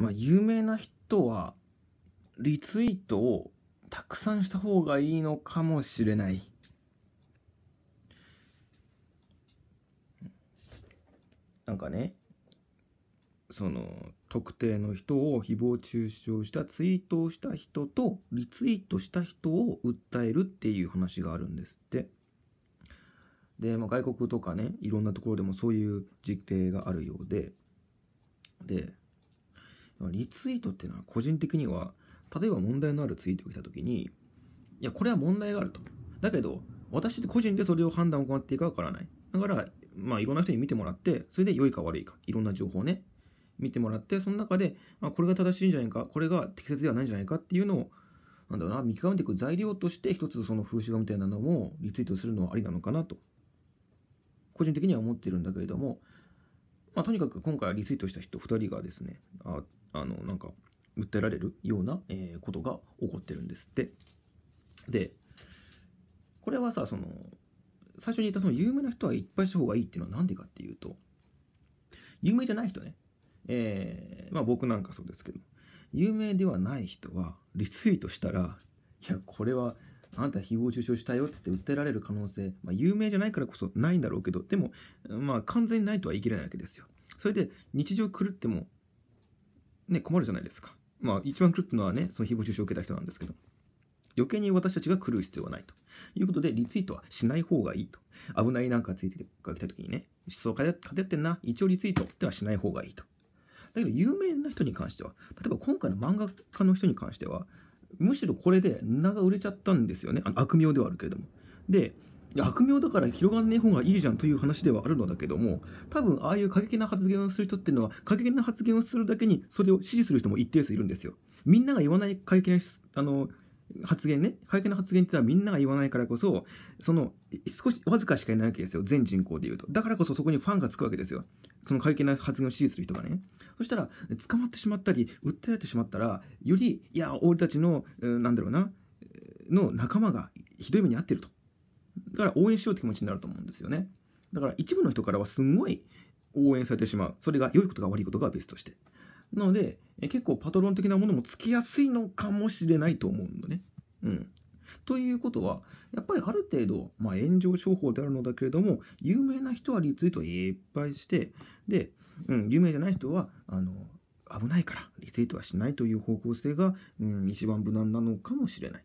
まあ、有名な人はリツイートをたくさんした方がいいのかもしれない。なんかね、その特定の人を誹謗中傷したツイートをした人とリツイートした人を訴えるっていう話があるんですって。で、まあ、外国とかねいろんなところでもそういう実例があるようででリツイートっていうのは個人的には例えば問題のあるツイートを来た時にいやこれは問題があるとだけど私個人でそれを判断を行っていいかわからないだからまあいろんな人に見てもらってそれで良いか悪いかいろんな情報をね見てもらってその中で、まあ、これが正しいんじゃないかこれが適切ではないんじゃないかっていうのをなんだろうな見極めていく材料として一つその風刺画みたいなのもリツイートするのはありなのかなと個人的には思ってるんだけれどもまあ、とにかく今回リツイートした人2人がですね、ああの、なんか、訴えられるような、えことが起こってるんですって。で、これはさ、その、最初に言ったその有名な人はいっぱいした方がいいっていうのは何でかっていうと、有名じゃない人ね、えー、まあ僕なんかそうですけど、有名ではない人はリツイートしたら、いや、これはあなた誹謗中傷したよって言って訴えられる可能性、まあ、有名じゃないからこそないんだろうけど、でも、まあ、完全にないとは言い切れないわけですよ。それで、日常狂っても、ね、困るじゃないですか。まあ、一番狂ったのはね、その誹謗中傷を受けた人なんですけど。余計に私たちが狂う必要はないということで、リツイートはしない方がいいと。危ないなんかついて書きたいときにね、思想立ててんな、一応リツイートってはしない方がいいと。だけど、有名な人に関しては、例えば今回の漫画家の人に関しては、むしろこれで名が売れちゃったんですよねあの悪名ではあるけれどもで悪名だから広がんねえ方がいいじゃんという話ではあるのだけども多分ああいう過激な発言をする人っていうのは過激な発言をするだけにそれを支持する人も一定数いるんですよみんなが言わない過激なあの発言ね、会見の発言ってのはみんなが言わないからこそ、その少しわずかしかいないわけですよ、全人口でいうと。だからこそそこにファンがつくわけですよ、その会見の発言を支持する人がね。そしたら、捕まってしまったり、訴えられてしまったら、より、いや、俺たちの、なんだろうな、の仲間がひどい目に遭ってると。だから応援しようって気持ちになると思うんですよね。だから一部の人からはすんごい応援されてしまう。それが良いことが悪いことが別として。なので、結構パトロン的なものもつきやすいのかもしれないと思うのね。うん。ということは、やっぱりある程度、まあ、炎上商法であるのだけれども、有名な人はリツイートいっぱいして、で、うん、有名じゃない人は、あの、危ないから、リツイートはしないという方向性が、うん、一番無難なのかもしれない。